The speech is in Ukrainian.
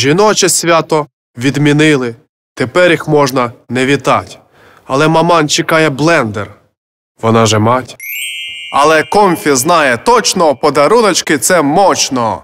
Жіноче свято відмінили, тепер їх можна не вітати. Але маман чекає блендер. Вона же мать. Але комфі знає точно, подаруночки це мочно.